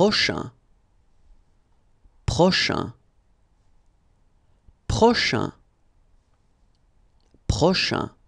prochain prochain prochain prochain